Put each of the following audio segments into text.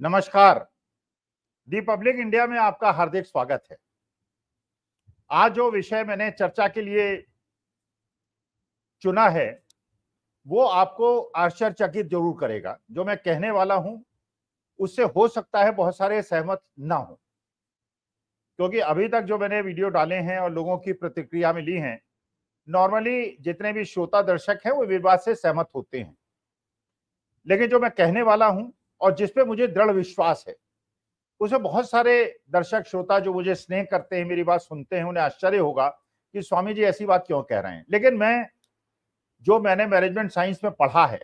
नमस्कार दी public India में आपका हार्दिक स्वागत है आज जो विषय मैंने चर्चा के लिए चुना है वो आपको आश्चर्यचकित जरूर करेगा जो मैं कहने वाला हूं उससे हो सकता है बहुत सारे सहमत ना हो क्योंकि अभी तक जो मैंने वीडियो डाले हैं और लोगों की प्रतिक्रिया मिली है नॉर्मली जितने भी श्रोता दर्शक हैं वो विवाद से सहमत होते हैं लेकिन जो मैं कहने वाला हूं और जिसपे मुझे दृढ़ विश्वास है उसे बहुत सारे दर्शक श्रोता जो मुझे स्नेह करते हैं मेरी बात सुनते हैं उन्हें आश्चर्य होगा कि स्वामी जी ऐसी बात क्यों कह रहे हैं लेकिन मैं जो मैंने मैनेजमेंट साइंस में पढ़ा है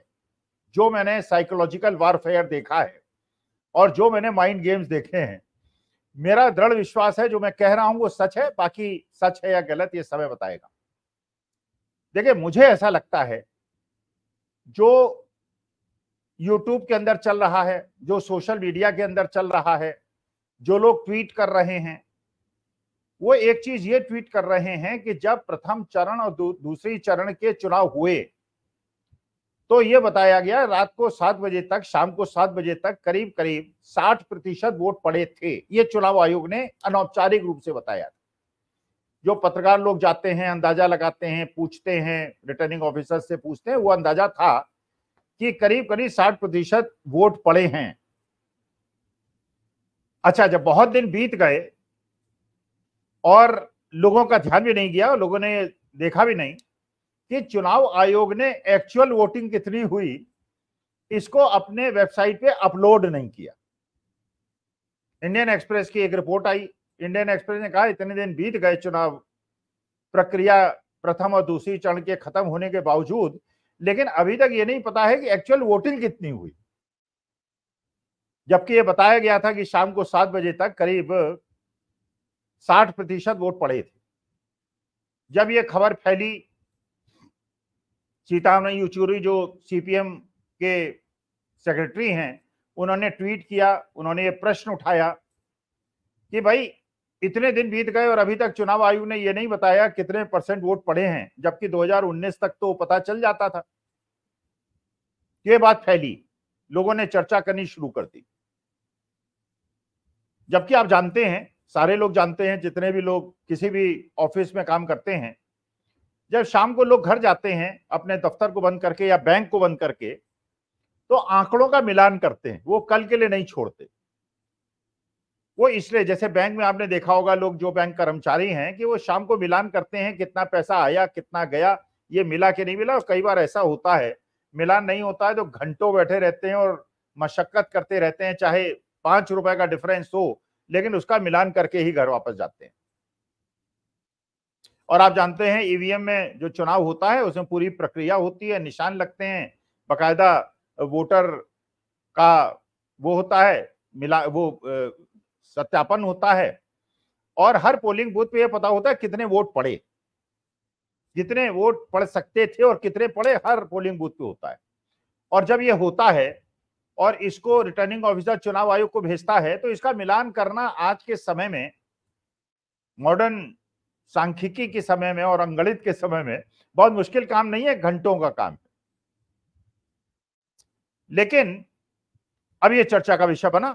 जो मैंने साइकोलॉजिकल वारफेयर देखा है और जो मैंने माइंड गेम्स देखे हैं मेरा दृढ़ विश्वास है जो मैं कह रहा हूं वो सच है बाकी सच है या गलत ये समय बताएगा देखिए मुझे ऐसा लगता है जो यूट्यूब के अंदर चल रहा है जो सोशल मीडिया के अंदर चल रहा है जो लोग ट्वीट कर रहे हैं वो एक चीज ये ट्वीट कर रहे हैं कि जब प्रथम चरण और दू, दूसरी चरण के चुनाव हुए तो ये बताया गया रात को सात बजे तक शाम को सात बजे तक करीब करीब साठ प्रतिशत वोट पड़े थे ये चुनाव आयोग ने अनौपचारिक रूप से बताया जो पत्रकार लोग जाते हैं अंदाजा लगाते हैं पूछते हैं रिटर्निंग ऑफिसर से पूछते हैं वो अंदाजा था कि करीब करीब साठ प्रतिशत वोट पड़े हैं अच्छा जब बहुत दिन बीत गए और लोगों का ध्यान भी नहीं गया और लोगों ने देखा भी नहीं कि चुनाव आयोग ने एक्चुअल वोटिंग कितनी हुई इसको अपने वेबसाइट पे अपलोड नहीं किया इंडियन एक्सप्रेस की एक रिपोर्ट आई इंडियन एक्सप्रेस ने कहा इतने दिन बीत गए चुनाव प्रक्रिया प्रथम और दूसरी चरण के खत्म होने के बावजूद लेकिन अभी तक ये नहीं पता है कि एक्चुअल वोटिंग कितनी हुई जबकि ये बताया गया था कि शाम को सात बजे तक करीब साठ प्रतिशत वोट पड़े थे जब ये खबर फैली सीतारामन यूचूरी जो सीपीएम के सेक्रेटरी हैं उन्होंने ट्वीट किया उन्होंने ये प्रश्न उठाया कि भाई इतने दिन बीत गए और अभी तक चुनाव आयोग ने यह नहीं बताया कितने परसेंट वोट पड़े हैं जबकि 2019 तक तो पता चल जाता था यह बात फैली लोगों ने चर्चा करनी शुरू कर दी जबकि आप जानते हैं सारे लोग जानते हैं जितने भी लोग किसी भी ऑफिस में काम करते हैं जब शाम को लोग घर जाते हैं अपने दफ्तर को बंद करके या बैंक को बंद करके तो आंकड़ों का मिलान करते हैं वो कल के लिए नहीं छोड़ते वो इसलिए जैसे बैंक में आपने देखा होगा लोग जो बैंक कर्मचारी हैं कि वो शाम को मिलान करते हैं कितना पैसा आया कितना गया ये मिला कि नहीं मिला और कई बार ऐसा होता है मिलान नहीं होता है तो घंटों बैठे रहते हैं और मशक्कत करते रहते हैं चाहे पांच रुपए का डिफरेंस हो लेकिन उसका मिलान करके ही घर वापस जाते हैं और आप जानते हैं ईवीएम e में जो चुनाव होता है उसमें पूरी प्रक्रिया होती है निशान लगते हैं बकायदा वोटर का वो होता है मिला वो सत्यापन होता है और हर पोलिंग बूथ पे यह पता होता है कितने वोट पड़े कितने वोट पड़ सकते थे और कितने पड़े हर पोलिंग बूथ पे होता है और जब यह होता है और इसको रिटर्निंग ऑफिसर चुनाव आयोग को भेजता है तो इसका मिलान करना आज के समय में मॉडर्न सांख्यिकी के समय में और अंगणित के समय में बहुत मुश्किल काम नहीं है घंटों का काम है लेकिन अब यह चर्चा का विषय बना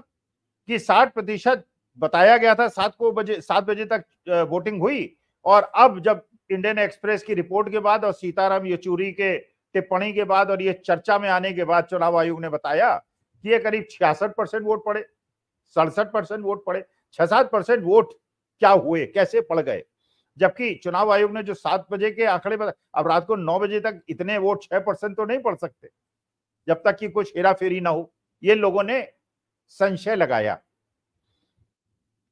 कि साठ प्रतिशत बताया गया था सात को बजे सात बजे तक वोटिंग हुई और अब जब इंडियन एक्सप्रेस की रिपोर्ट के बाद और सीताराम येचुरी के टिप्पणी के बाद और ये चर्चा में आने के बाद चुनाव आयोग ने बताया कि ये करीब छियासठ परसेंट वोट पड़े सड़सठ परसेंट वोट पड़े छह सात परसेंट वोट क्या हुए कैसे पड़ गए जबकि चुनाव आयोग ने जो सात बजे के आंकड़े अब रात को नौ बजे तक इतने वोट छह परसेंट तो नहीं पड़ सकते जब तक कि कुछ हेरा फेरी ना हो ये लोगों ने संशय लगाया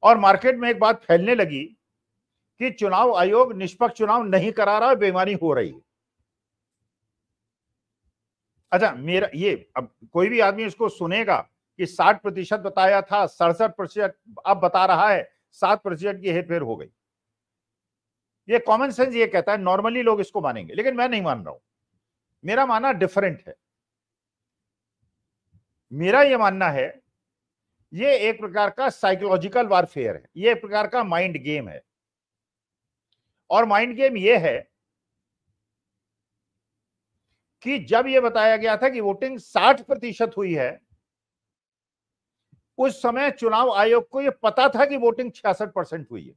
और मार्केट में एक बात फैलने लगी कि चुनाव आयोग निष्पक्ष चुनाव नहीं करा रहा बेईमानी हो रही है अच्छा मेरा ये अब कोई भी आदमी इसको सुनेगा कि साठ प्रतिशत बताया था सड़सठ प्रतिशत अब बता रहा है सात प्रतिशत की फेर हो गई ये कॉमन सेंस ये कहता है नॉर्मली लोग इसको मानेंगे लेकिन मैं नहीं मान रहा हूं मेरा मानना डिफरेंट है मेरा यह मानना है ये एक प्रकार का साइकोलॉजिकल वारफेयर है ये एक प्रकार का माइंड गेम है और माइंड गेम ये है कि जब यह बताया गया था कि वोटिंग 60 प्रतिशत हुई है उस समय चुनाव आयोग को यह पता था कि वोटिंग 66 परसेंट हुई है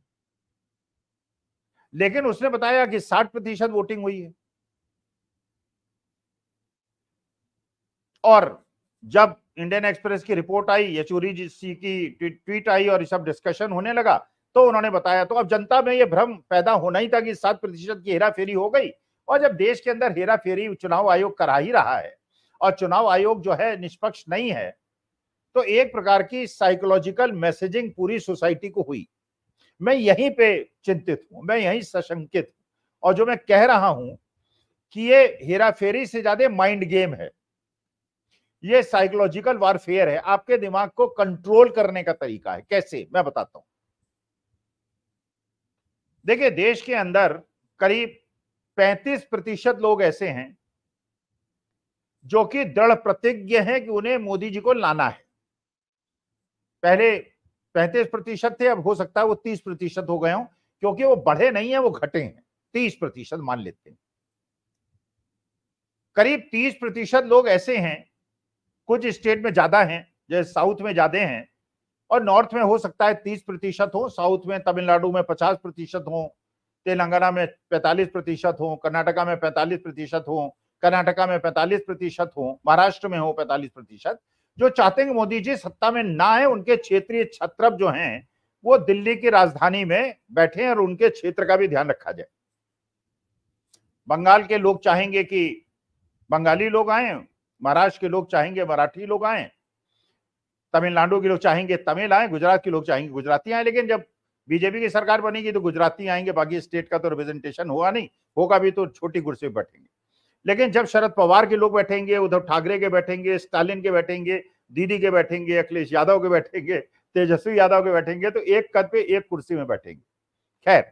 लेकिन उसने बताया कि 60 प्रतिशत वोटिंग हुई है और जब इंडियन एक्सप्रेस की रिपोर्ट आई येचूरी जी की ट्वीट आई और सब डिस्कशन होने लगा तो उन्होंने बताया तो अब जनता में यह भ्रम पैदा होना ही था कि सात प्रतिशत की हेरा फेरी हो गई और जब देश के अंदर हेरा फेरी चुनाव आयोग करा ही रहा है और चुनाव आयोग जो है निष्पक्ष नहीं है तो एक प्रकार की साइकोलॉजिकल मैसेजिंग पूरी सोसाइटी को हुई मैं यहीं पे चिंतित हूं मैं यहीं सशंकित और जो मैं कह रहा हूं कि ये हेरा फेरी से ज्यादा माइंड गेम है ये साइकोलॉजिकल वारफेयर है आपके दिमाग को कंट्रोल करने का तरीका है कैसे मैं बताता हूं देखिए देश के अंदर करीब 35 प्रतिशत लोग ऐसे हैं जो कि दृढ़ प्रतिज्ञ है कि उन्हें मोदी जी को लाना है पहले पैंतीस प्रतिशत थे अब हो सकता है वो तीस प्रतिशत हो गए हो क्योंकि वो बढ़े नहीं है वो घटे हैं तीस प्रतिशत मान लेते हैं करीब तीस प्रतिशत लोग ऐसे हैं कुछ स्टेट में ज्यादा हैं जैसे साउथ में ज्यादा हैं और नॉर्थ में हो सकता है तीस प्रतिशत हो साउथ में तमिलनाडु में पचास प्रतिशत हो तेलंगाना में पैंतालीस प्रतिशत हो कर्नाटका में पैंतालीस प्रतिशत हो कर्नाटका में पैंतालीस प्रतिशत हो महाराष्ट्र में हो पैंतालीस प्रतिशत जो चाहते हैं मोदी जी सत्ता में ना आए उनके क्षेत्रीय छत्रप जो हैं वो दिल्ली की राजधानी में बैठे और उनके क्षेत्र का भी ध्यान रखा जाए बंगाल के लोग चाहेंगे कि बंगाली लोग आए महाराष्ट्र के लोग चाहेंगे मराठी लोग आए तमिलनाडु के लोग चाहेंगे तमिल आए गुजरात के लोग चाहेंगे गुजराती आए लेकिन जब बीजेपी की सरकार बनेगी तो गुजराती आएंगे बाकी स्टेट का तो रिप्रेजेंटेशन हुआ नहीं होगा भी तो छोटी कुर्सी पर बैठेंगे लेकिन जब शरद पवार के लोग बैठेंगे उद्धव ठाकरे के बैठेंगे स्टालिन के बैठेंगे दीदी के बैठेंगे अखिलेश यादव के बैठेंगे तेजस्वी यादव के बैठेंगे तो एक कद पे एक कुर्सी में बैठेंगे खैर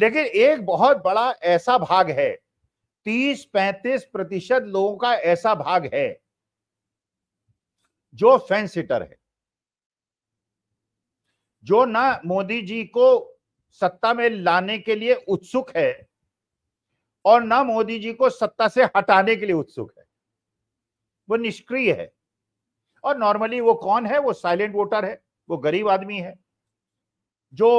लेकिन एक बहुत बड़ा ऐसा भाग है तीस पैंतीस प्रतिशत लोगों का ऐसा भाग है जो फैन हिटर है जो ना मोदी जी को सत्ता में लाने के लिए उत्सुक है और ना मोदी जी को सत्ता से हटाने के लिए उत्सुक है वो निष्क्रिय है और नॉर्मली वो कौन है वो साइलेंट वोटर है वो गरीब आदमी है जो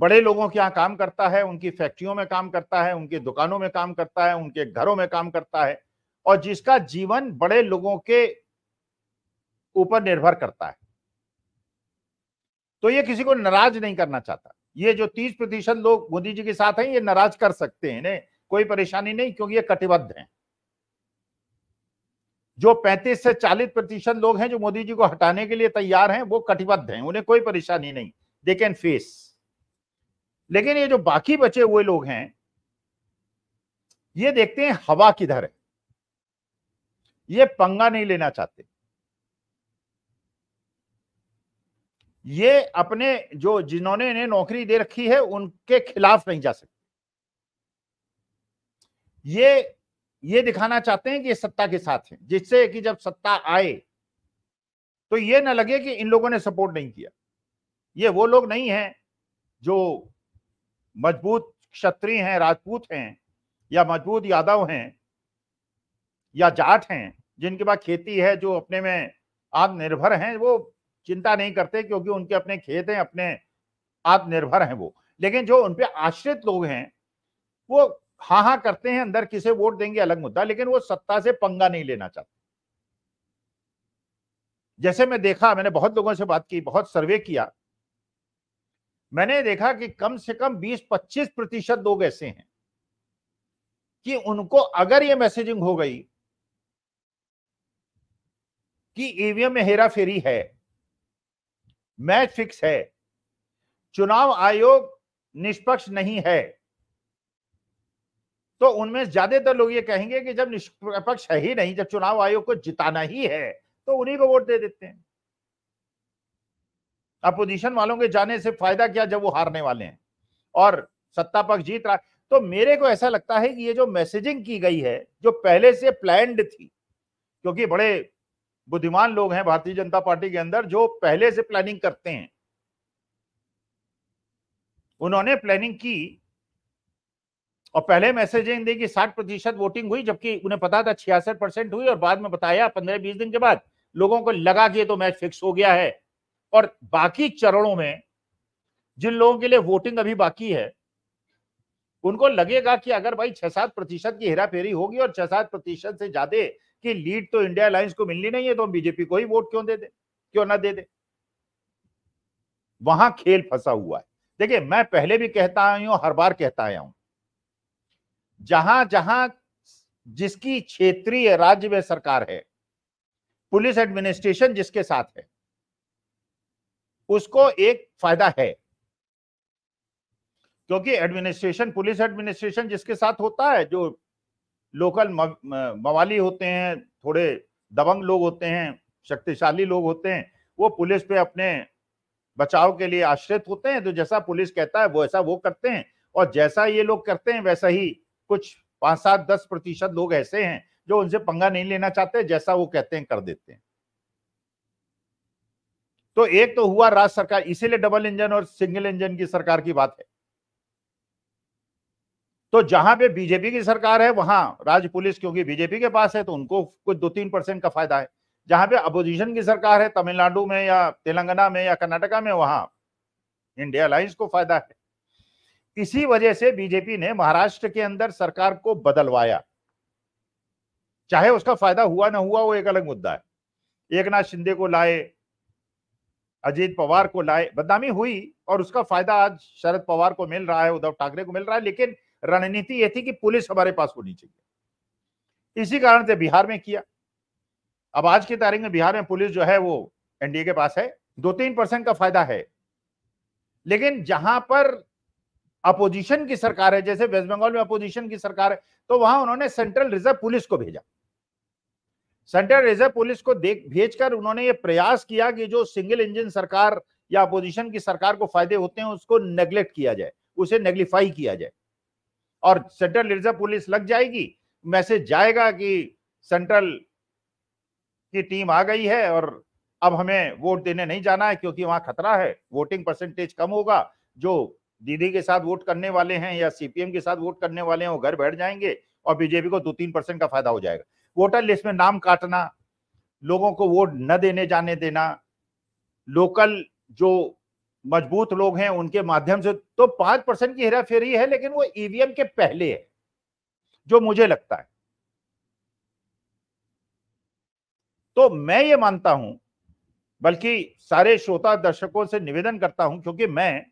बड़े लोगों के यहाँ काम करता है उनकी फैक्ट्रियों में काम करता है उनकी दुकानों में काम करता है उनके घरों में काम करता है और जिसका जीवन बड़े लोगों के ऊपर निर्भर करता है तो ये किसी को नाराज नहीं करना चाहता ये जो तीस प्रतिशत लोग मोदी जी के साथ हैं ये नाराज कर सकते हैं ने? कोई परेशानी नहीं क्योंकि ये कटिबद्ध हैं जो 35 से 40 प्रतिशत लोग हैं जो मोदी जी को हटाने के लिए तैयार हैं वो कटिबद्ध हैं उन्हें कोई परेशानी नहीं दे कैन फेस लेकिन ये जो बाकी बचे हुए लोग हैं ये देखते हैं हवा किधर है ये पंगा नहीं लेना चाहते ये अपने जो जिन्होंने इन्हें नौकरी दे रखी है उनके खिलाफ नहीं जा सकते ये ये दिखाना चाहते हैं कि ये सत्ता के साथ हैं जिससे कि जब सत्ता आए तो ये ना लगे कि इन लोगों ने सपोर्ट नहीं किया ये वो लोग नहीं हैं जो मजबूत क्षत्रिय हैं राजपूत हैं या मजबूत यादव हैं या जाट हैं जिनके पास खेती है जो अपने में आत्मनिर्भर हैं वो चिंता नहीं करते क्योंकि उनके अपने खेत हैं अपने आत्मनिर्भर हैं वो लेकिन जो उनपे आश्रित लोग हैं वो हाँ हाँ करते हैं अंदर किसे वोट देंगे अलग मुद्दा लेकिन वो सत्ता से पंगा नहीं लेना चाहते जैसे मैं देखा मैंने बहुत लोगों से बात की बहुत सर्वे किया मैंने देखा कि कम से कम 20-25 प्रतिशत लोग ऐसे हैं कि उनको अगर ये मैसेजिंग हो गई कि ईवीएम में हेरा फेरी है मैच फिक्स है चुनाव आयोग निष्पक्ष नहीं है तो उनमें ज्यादातर लोग ये कहेंगे कि जब निष्पक्ष है ही नहीं जब चुनाव आयोग को जिताना ही है तो उन्हीं को वोट दे देते हैं अपोजिशन वालों के जाने से फायदा क्या जब वो हारने वाले हैं और सत्ता पक्ष जीत रहा तो मेरे को ऐसा लगता है कि ये जो मैसेजिंग की गई है जो पहले से प्लैंड थी क्योंकि बड़े बुद्धिमान लोग हैं भारतीय जनता पार्टी के अंदर जो पहले से प्लानिंग करते हैं उन्होंने प्लानिंग की और पहले मैसेजिंग दी कि साठ प्रतिशत वोटिंग हुई जबकि उन्हें पता था छियासठ परसेंट हुई और बाद में बताया पंद्रह बीस दिन के बाद लोगों को लगा कि तो मैच फिक्स हो गया है और बाकी चरणों में जिन लोगों के लिए वोटिंग अभी बाकी है उनको लगेगा कि अगर भाई छह सात प्रतिशत की हेरा फेरी होगी और छह सात प्रतिशत से ज्यादा की लीड तो इंडिया अलायंस को मिलनी नहीं है तो हम बीजेपी को ही वोट क्यों दे दे क्यों ना दे दे वहां खेल फंसा हुआ है देखिए मैं पहले भी कहता आया हूं हर बार कहता आया हूं जहां जहां जिसकी क्षेत्रीय राज्य में सरकार है पुलिस एडमिनिस्ट्रेशन जिसके साथ है उसको एक फायदा है क्योंकि एडमिनिस्ट्रेशन पुलिस एडमिनिस्ट्रेशन जिसके साथ होता है जो लोकल मवाली होते हैं थोड़े दबंग लोग होते हैं शक्तिशाली लोग होते हैं वो पुलिस पे अपने बचाव के लिए आश्रित होते हैं तो जैसा पुलिस कहता है वैसा वो, वो करते हैं और जैसा ये लोग करते हैं वैसा ही कुछ पांच सात दस प्रतिशत लोग ऐसे हैं जो उनसे पंगा नहीं लेना चाहते जैसा वो कहते हैं कर देते हैं तो एक तो हुआ राज्य सरकार इसीलिए डबल इंजन और सिंगल इंजन की सरकार की बात है तो जहां पे बीजेपी की सरकार है वहां राज्य पुलिस क्योंकि बीजेपी के पास है तो उनको कुछ दो तीन परसेंट का फायदा है जहां पे अपोजिशन की सरकार है तमिलनाडु में या तेलंगाना में या कर्नाटका में वहां इंडिया अलायंस को फायदा है इसी वजह से बीजेपी ने महाराष्ट्र के अंदर सरकार को बदलवाया चाहे उसका फायदा हुआ ना हुआ वो एक अलग मुद्दा है एक नाथ शिंदे को लाए अजीत पवार को लाए बदनामी हुई और उसका फायदा आज शरद पवार को मिल रहा है उद्धव ठाकरे को मिल रहा है लेकिन रणनीति ये थी कि पुलिस हमारे पास होनी चाहिए इसी कारण से बिहार में किया अब आज की तारीख में बिहार में पुलिस जो है वो एनडीए के पास है दो तीन परसेंट का फायदा है लेकिन जहां पर अपोजिशन की सरकार है जैसे वेस्ट बंगाल में अपोजिशन की सरकार है तो वहां उन्होंने सेंट्रल रिजर्व पुलिस को भेजा सेंट्रल रिजर्व पुलिस को देख भेजकर उन्होंने ये प्रयास किया कि जो सिंगल इंजन सरकार या अपोजिशन की सरकार को फायदे होते हैं उसको नेग्लेक्ट किया जाए उसे नेग्लिफाई किया जाए और सेंट्रल रिजर्व पुलिस लग जाएगी मैसेज जाएगा कि सेंट्रल की टीम आ गई है और अब हमें वोट देने नहीं जाना है क्योंकि वहां खतरा है वोटिंग परसेंटेज कम होगा जो दीदी के साथ वोट करने वाले हैं या सीपीएम के साथ वोट करने वाले हैं वो घर बैठ जाएंगे और बीजेपी को दो तीन परसेंट का फायदा हो जाएगा वोटर लिस्ट में नाम काटना लोगों को वोट न देने जाने देना लोकल जो मजबूत लोग हैं उनके माध्यम से तो पांच परसेंट की हेरा फेरी है लेकिन वो ईवीएम के पहले है जो मुझे लगता है तो मैं ये मानता हूं बल्कि सारे श्रोता दर्शकों से निवेदन करता हूं क्योंकि मैं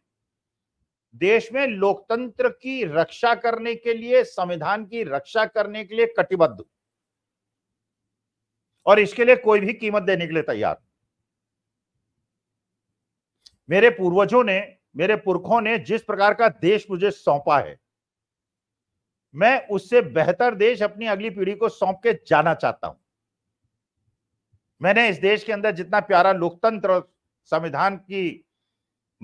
देश में लोकतंत्र की रक्षा करने के लिए संविधान की रक्षा करने के लिए कटिबद्ध हूं और इसके लिए कोई भी कीमत देने के लिए तैयार मेरे पूर्वजों ने मेरे पुरखों ने जिस प्रकार का देश मुझे सौंपा है मैं उससे बेहतर देश अपनी अगली पीढ़ी को सौंप के जाना चाहता हूं मैंने इस देश के अंदर जितना प्यारा लोकतंत्र संविधान की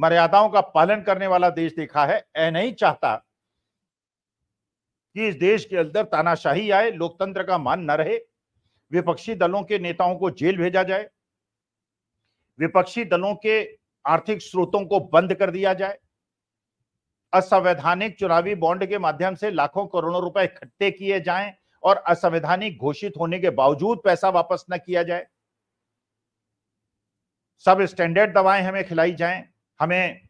मर्यादाओं का पालन करने वाला देश देखा है ऐ नहीं चाहता कि इस देश के अंदर तानाशाही आए लोकतंत्र का मान न रहे विपक्षी दलों के नेताओं को जेल भेजा जाए विपक्षी दलों के आर्थिक स्रोतों को बंद कर दिया जाए असंवैधानिक चुनावी बॉन्ड के माध्यम से लाखों करोड़ों रुपए इकट्ठे किए जाएं और असंवैधानिक घोषित होने के बावजूद पैसा वापस न किया जाए सब स्टैंडर्ड दवाएं हमें खिलाई जाएं हमें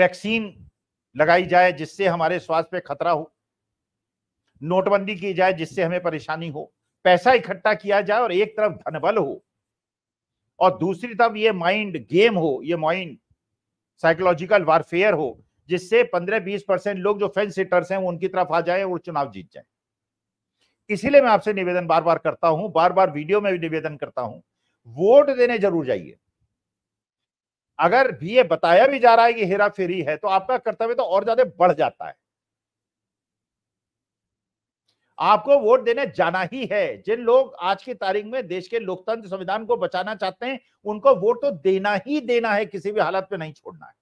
वैक्सीन लगाई जाए जिससे हमारे स्वास्थ्य पे खतरा हो नोटबंदी की जाए जिससे हमें परेशानी हो पैसा इकट्ठा किया जाए और एक तरफ धनबल हो और दूसरी तरफ ये माइंड गेम हो ये माइंड साइकोलॉजिकल वारफेयर हो जिससे पंद्रह बीस परसेंट लोग जो फेंस सिटर्स हैं उनकी तरफ आ जाए और चुनाव जीत जाए इसीलिए मैं आपसे निवेदन बार बार करता हूं बार बार वीडियो में भी निवेदन करता हूं वोट देने जरूर जाइए अगर भी ये बताया भी जा रहा है कि हेरा फेरी है तो आपका कर्तव्य तो और ज्यादा बढ़ जाता है आपको वोट देने जाना ही है जिन लोग आज की तारीख में देश के लोकतंत्र संविधान को बचाना चाहते हैं उनको वोट तो देना ही देना है किसी भी हालत पे नहीं छोड़ना है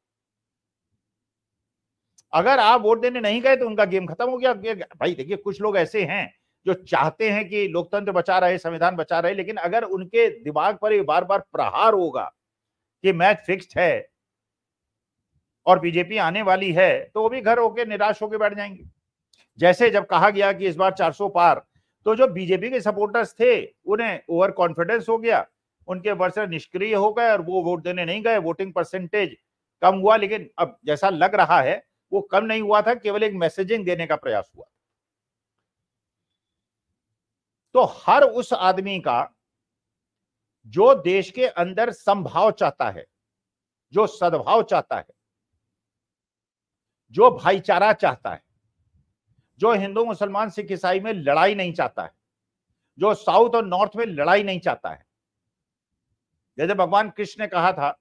अगर आप वोट देने नहीं गए तो उनका गेम खत्म हो गया भाई देखिए कुछ लोग ऐसे हैं जो चाहते हैं कि लोकतंत्र बचा रहे संविधान बचा रहे लेकिन अगर उनके दिमाग पर बार बार प्रहार होगा कि मैच फिक्स्ड है और बीजेपी आने वाली है तो वो भी घर होके निराश होकर बैठ जाएंगे जैसे जब कहा गया कि इस बार 400 पार तो जो बीजेपी के सपोर्टर्स थे उन्हें ओवर कॉन्फिडेंस हो गया उनके वर्षर निष्क्रिय हो गए और वो वोट देने नहीं गए वोटिंग परसेंटेज कम हुआ लेकिन अब जैसा लग रहा है वो कम नहीं हुआ था केवल एक मैसेजिंग देने का प्रयास हुआ तो हर उस आदमी का जो देश के अंदर संभाव चाहता है जो सद्भाव चाहता है जो भाईचारा चाहता है जो हिंदू मुसलमान सिख ईसाई में लड़ाई नहीं चाहता है जो साउथ और नॉर्थ में लड़ाई नहीं चाहता है जैसे भगवान कृष्ण ने कहा था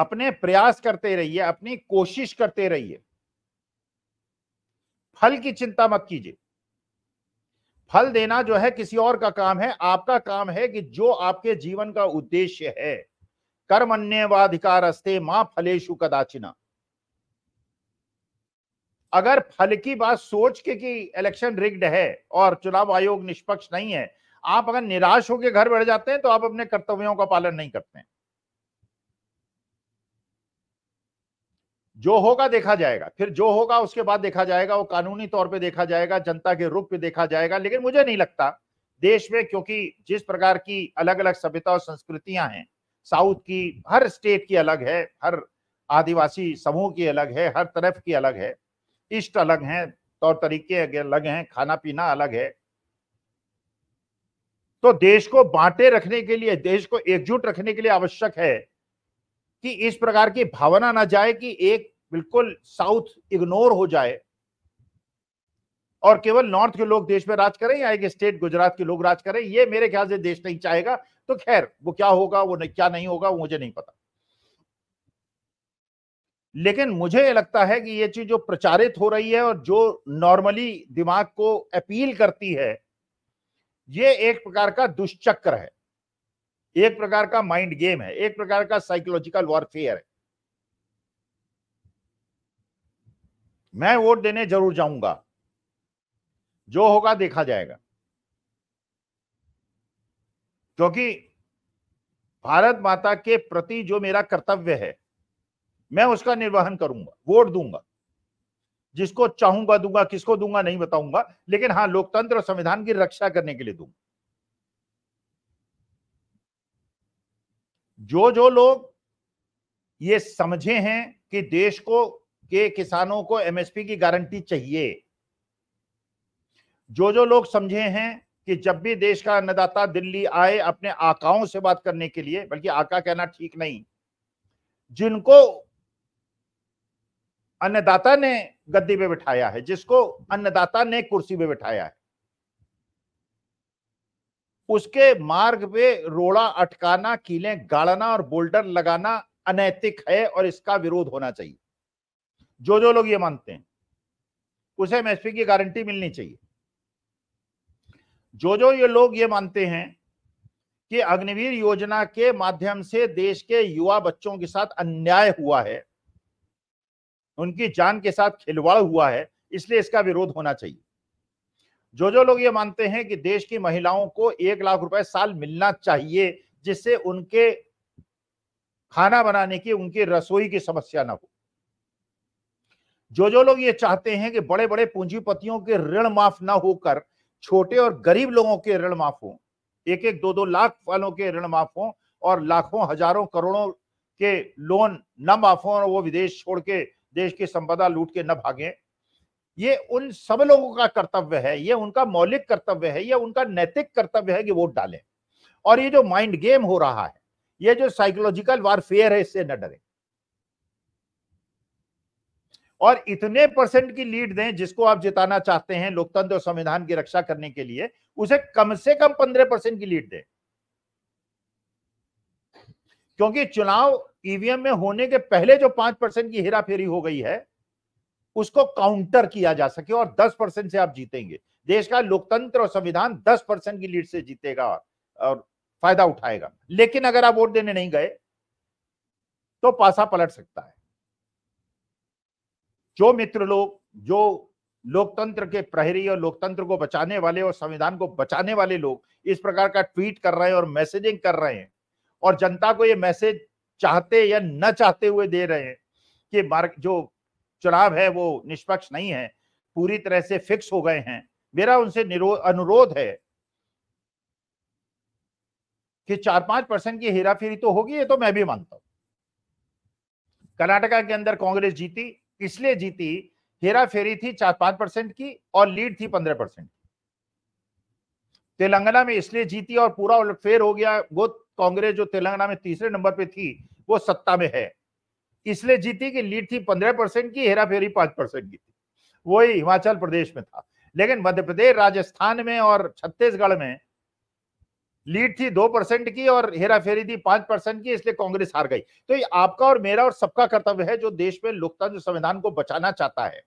अपने प्रयास करते रहिए अपनी कोशिश करते रहिए फल की चिंता मत कीजिए फल देना जो है किसी और का काम है आपका काम है कि जो आपके जीवन का उद्देश्य है कर्मण्यवाधिकार अस्ते मां फलेशु कदाचिना अगर फल की बात सोच के कि इलेक्शन रिग्ड है और चुनाव आयोग निष्पक्ष नहीं है आप अगर निराश होकर घर बैठ जाते हैं तो आप अपने कर्तव्यों का पालन नहीं करते हैं जो होगा देखा जाएगा फिर जो होगा उसके बाद देखा जाएगा वो कानूनी तौर पे देखा जाएगा जनता के रूप पे देखा जाएगा लेकिन मुझे नहीं लगता देश में क्योंकि जिस प्रकार की अलग अलग सभ्यता और संस्कृतियां हैं साउथ की हर स्टेट की अलग है हर आदिवासी समूह की अलग है हर तरफ की अलग है इष्ट अलग हैं तौर तरीके अलग हैं खाना पीना अलग है तो देश को बांटे रखने के लिए देश को एकजुट रखने के लिए आवश्यक है कि इस प्रकार की भावना ना जाए कि एक बिल्कुल साउथ इग्नोर हो जाए और केवल नॉर्थ के लोग देश में राज करें या एक स्टेट गुजरात के लोग राज करें ये मेरे ख्याल से देश नहीं चाहेगा तो खैर वो क्या होगा वो नहीं, क्या नहीं होगा वो मुझे नहीं पता लेकिन मुझे लगता है कि ये चीज जो प्रचारित हो रही है और जो नॉर्मली दिमाग को अपील करती है ये एक प्रकार का दुष्चक्र है एक प्रकार का माइंड गेम है एक प्रकार का साइकोलॉजिकल वॉरफेयर है मैं वोट देने जरूर जाऊंगा जो होगा देखा जाएगा क्योंकि भारत माता के प्रति जो मेरा कर्तव्य है मैं उसका निर्वहन करूंगा वोट दूंगा जिसको चाहूंगा दूंगा किसको दूंगा नहीं बताऊंगा लेकिन हाँ लोकतंत्र और संविधान की रक्षा करने के लिए दूंगा जो जो लोग ये समझे हैं कि देश को के किसानों को एमएसपी की गारंटी चाहिए जो जो लोग समझे हैं कि जब भी देश का अन्नदाता दिल्ली आए अपने आकाओं से बात करने के लिए बल्कि आका कहना ठीक नहीं जिनको अन्नदाता ने गद्दी पे बिठाया है जिसको अन्नदाता ने कुर्सी पे बिठाया है उसके मार्ग पे रोड़ा अटकाना कीले गाड़ना और बोल्डर लगाना अनैतिक है और इसका विरोध होना चाहिए जो जो लोग ये मानते हैं उसे एमएसपी की गारंटी मिलनी चाहिए जो जो ये लोग ये मानते हैं कि अग्निवीर योजना के माध्यम से देश के युवा बच्चों के साथ अन्याय हुआ है उनकी जान के साथ खिलवाड़ हुआ है इसलिए इसका विरोध होना चाहिए जो जो लोग ये मानते हैं कि देश की महिलाओं को एक लाख रुपए साल मिलना चाहिए जिससे उनके खाना बनाने की उनकी रसोई की समस्या ना हो जो जो लोग ये चाहते हैं कि बड़े बड़े पूंजीपतियों के ऋण माफ ना होकर छोटे और गरीब लोगों के ऋण माफ हों एक एक दो दो लाख वालों के ऋण माफ हों और लाखों हजारों करोड़ों के लोन न माफ हों और वो विदेश छोड़ के देश की संपदा लूट के न भागें ये उन सब लोगों का कर्तव्य है ये उनका मौलिक कर्तव्य है ये उनका नैतिक कर्तव्य है कि वोट डालें और ये जो माइंड गेम हो रहा है ये जो साइकोलॉजिकल वारफेयर है इससे न डरे और इतने परसेंट की लीड दें जिसको आप जिताना चाहते हैं लोकतंत्र और संविधान की रक्षा करने के लिए उसे कम से कम पंद्रह परसेंट की लीड दें क्योंकि चुनाव ईवीएम में होने के पहले जो पांच परसेंट की हेरा फेरी हो गई है उसको काउंटर किया जा सके और दस परसेंट से आप जीतेंगे देश का लोकतंत्र और संविधान दस परसेंट की लीड से जीतेगा और फायदा उठाएगा लेकिन अगर आप वोट देने नहीं गए तो पासा पलट सकता है जो मित्र लोग जो लोकतंत्र के प्रहरी और लोकतंत्र को बचाने वाले और संविधान को बचाने वाले लोग इस प्रकार का ट्वीट कर रहे हैं और मैसेजिंग कर रहे हैं और जनता को ये मैसेज चाहते या न चाहते हुए दे रहे हैं कि मार्ग जो चुनाव है वो निष्पक्ष नहीं है पूरी तरह से फिक्स हो गए हैं मेरा उनसे अनुरोध है कि चार पांच परसेंट की हेराफेरी तो होगी ये तो मैं भी मानता हूं कर्नाटका के अंदर कांग्रेस जीती इसलिए जीती हेरा फेरी थी चार पांच परसेंट की और लीड थी पंद्रह परसेंट तेलंगाना में इसलिए जीती और पूरा उलटफेर हो गया गुत कांग्रेस जो तेलंगाना में तीसरे नंबर पे थी वो सत्ता में है इसलिए जीती की लीड थी पंद्रह परसेंट की हेरा फेरी पांच परसेंट की थी वही हिमाचल प्रदेश में था लेकिन मध्य प्रदेश राजस्थान में और छत्तीसगढ़ में लीड थी दो परसेंट की और हेरा फेरी थी पांच परसेंट की इसलिए कांग्रेस हार गई तो ये आपका और मेरा और सबका कर्तव्य है जो देश में लोकतंत्र संविधान को बचाना चाहता है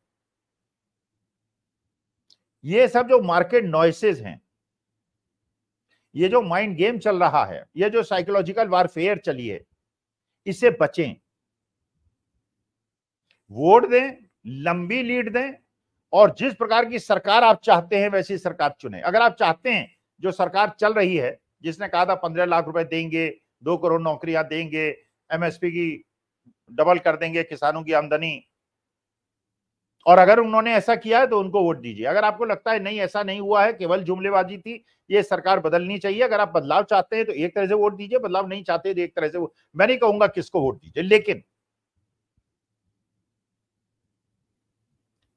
ये सब जो मार्केट नॉइसेज हैं ये जो माइंड गेम चल रहा है ये जो साइकोलॉजिकल वारफेयर चली है इससे बचें वोट दें लंबी लीड दें और जिस प्रकार की सरकार आप चाहते हैं वैसी सरकार चुने अगर आप चाहते हैं जो सरकार चल रही है जिसने कहा था पंद्रह लाख रुपए देंगे दो करोड़ नौकरियां देंगे एमएसपी की डबल कर देंगे किसानों की आमदनी और अगर उन्होंने ऐसा किया है तो उनको वोट दीजिए अगर आपको लगता है नहीं ऐसा नहीं हुआ है केवल जुमलेबाजी थी ये सरकार बदलनी चाहिए अगर आप बदलाव चाहते हैं तो एक तरह से वोट दीजिए बदलाव नहीं चाहते तो एक तरह से मैं नहीं कहूंगा किसको वोट दीजिए लेकिन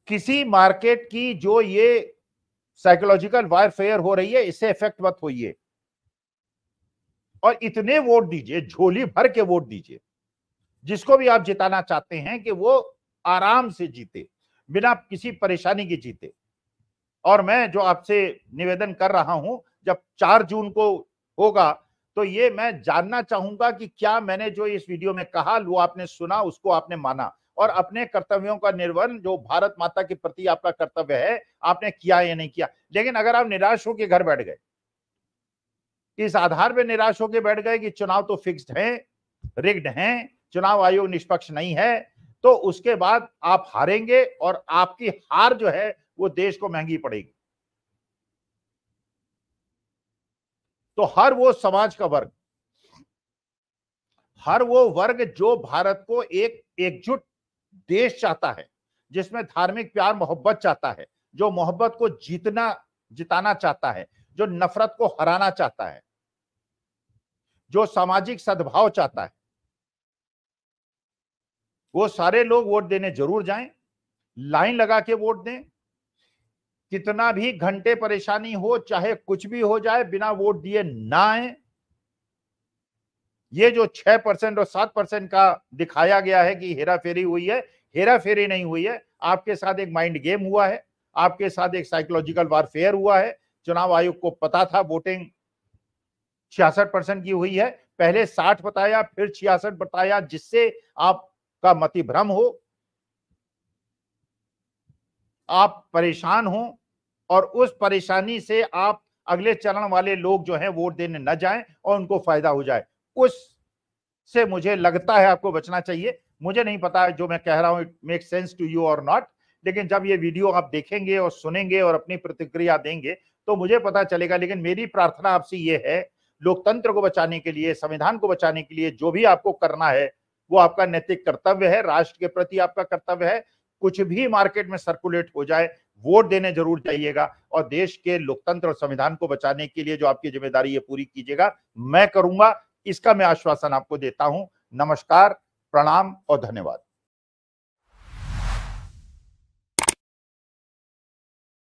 किसी मार्केट की जो ये साइकोलॉजिकल वायरफेयर हो रही है इससे इफेक्ट मत होइए और इतने वोट दीजिए झोली भर के वोट दीजिए जिसको भी आप जिताना चाहते हैं कि वो आराम से जीते बिना किसी परेशानी के जीते और मैं जो आपसे निवेदन कर रहा हूं जब चार जून को होगा तो ये मैं जानना चाहूंगा कि क्या मैंने जो इस वीडियो में कहा वो आपने सुना उसको आपने माना और अपने कर्तव्यों का निर्वहन जो भारत माता के प्रति आपका कर्तव्य है आपने किया या नहीं किया लेकिन अगर आप निराश होकर घर बैठ गए इस आधार पर निराश होकर बैठ गए कि चुनाव तो फिक्स्ड है रिग्ड है चुनाव आयोग निष्पक्ष नहीं है तो उसके बाद आप हारेंगे और आपकी हार जो है वो देश को महंगी पड़ेगी तो हर वो समाज का वर्ग हर वो वर्ग जो भारत को एक एकजुट देश चाहता है जिसमें धार्मिक प्यार मोहब्बत चाहता है जो मोहब्बत को जीतना जिताना चाहता है जो नफरत को हराना चाहता है जो सामाजिक सद्भाव चाहता है वो सारे लोग वोट देने जरूर जाएं लाइन लगा के वोट दें कितना भी घंटे परेशानी हो चाहे कुछ भी हो जाए बिना वोट दिए ना आए ये जो छह परसेंट और सात परसेंट का दिखाया गया है कि हेरा फेरी हुई है हेरा फेरी नहीं हुई है आपके साथ एक माइंड गेम हुआ है आपके साथ एक साइकोलॉजिकल वारफेयर हुआ है चुनाव आयोग को पता था वोटिंग छियासठ परसेंट की हुई है पहले साठ बताया फिर छियासठ बताया जिससे आप का मति भ्रम हो आप परेशान हो और उस परेशानी से आप अगले चरण वाले लोग जो हैं वोट देने न जाएं और उनको फायदा हो जाए उस से मुझे लगता है आपको बचना चाहिए मुझे नहीं पता जो मैं कह रहा हूं it make sense to you और नॉट लेकिन जब ये वीडियो आप देखेंगे और सुनेंगे और अपनी प्रतिक्रिया देंगे तो मुझे पता चलेगा लेकिन मेरी प्रार्थना आपसे ये है लोकतंत्र को बचाने के लिए संविधान को बचाने के लिए जो भी आपको करना है वो आपका नैतिक कर्तव्य है राष्ट्र के प्रति आपका कर्तव्य है कुछ भी मार्केट में सर्कुलेट हो जाए वोट देने जरूर जाइएगा और देश के लोकतंत्र और संविधान को बचाने के लिए जो आपकी जिम्मेदारी है पूरी कीजिएगा मैं करूंगा इसका मैं आश्वासन आपको देता हूं नमस्कार प्रणाम और धन्यवाद